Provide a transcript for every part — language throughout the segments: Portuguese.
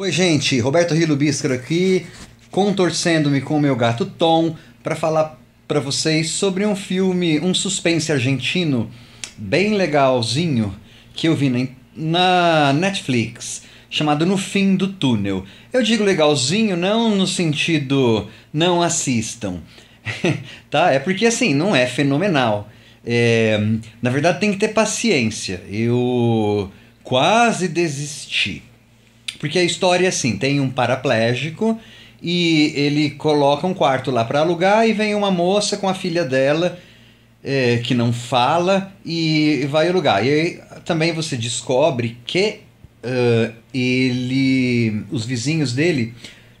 Oi, gente, Roberto Rilo Biscaro aqui, contorcendo-me com o meu gato Tom para falar para vocês sobre um filme, um suspense argentino bem legalzinho que eu vi na, na Netflix, chamado No Fim do Túnel. Eu digo legalzinho não no sentido não assistam, tá? É porque assim, não é fenomenal. É, na verdade, tem que ter paciência. Eu quase desisti porque a história é assim: tem um paraplégico e ele coloca um quarto lá para alugar e vem uma moça com a filha dela. É, que não fala e vai alugar. E aí, também você descobre que uh, ele, os vizinhos dele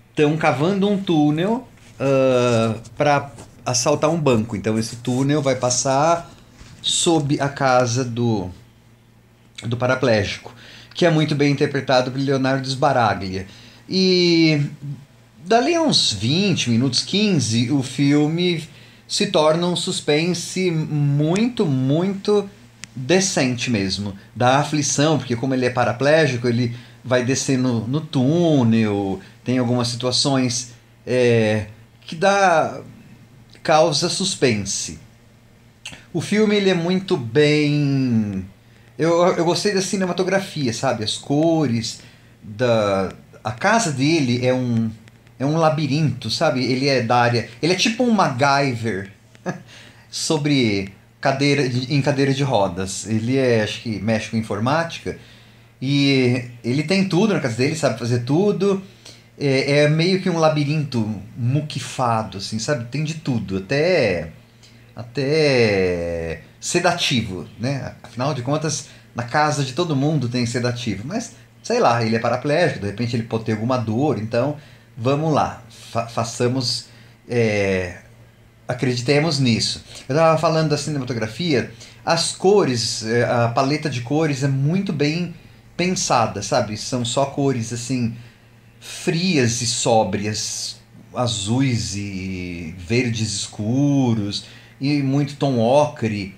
estão cavando um túnel uh, para assaltar um banco. Então esse túnel vai passar sob a casa do do paraplégico que é muito bem interpretado por Leonardo Sbaraglia. E dali a uns 20 minutos, 15, o filme se torna um suspense muito, muito decente mesmo. Da aflição, porque como ele é paraplégico, ele vai descendo no túnel, tem algumas situações é, que dá causa suspense. O filme ele é muito bem eu, eu gostei da cinematografia, sabe? As cores, da... a casa dele é um, é um labirinto, sabe? Ele é da área. Ele é tipo um MacGyver sobre cadeira de, em cadeira de rodas. Ele é, acho que, mexe com informática. E ele tem tudo na casa dele, sabe fazer tudo. É, é, meio que um labirinto muquifado, assim, sabe? Tem de tudo. Até. Até sedativo, né? Afinal de contas, na casa de todo mundo tem sedativo, mas sei lá, ele é paraplégico, de repente ele pode ter alguma dor, então vamos lá, fa façamos. É, acreditemos nisso. Eu estava falando da cinematografia, as cores, é, a paleta de cores é muito bem pensada, sabe? São só cores assim frias e sóbrias, azuis e verdes escuros e muito tom ocre,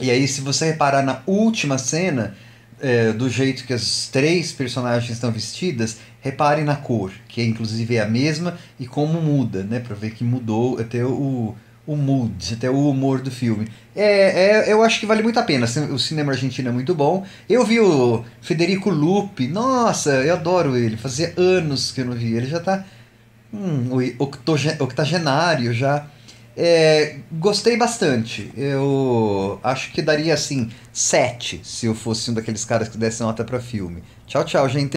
e aí, se você reparar na última cena, é, do jeito que as três personagens estão vestidas, reparem na cor, que é, inclusive é a mesma, e como muda, né? Pra ver que mudou até o, o mood, até o humor do filme. É, é, eu acho que vale muito a pena. O cinema argentino é muito bom. Eu vi o Federico Lupe, nossa, eu adoro ele. Fazia anos que eu não vi. Ele já tá hum, octogenário já. É, gostei bastante. Eu acho que daria assim 7 se eu fosse um daqueles caras que desse nota para filme. Tchau, tchau, gente.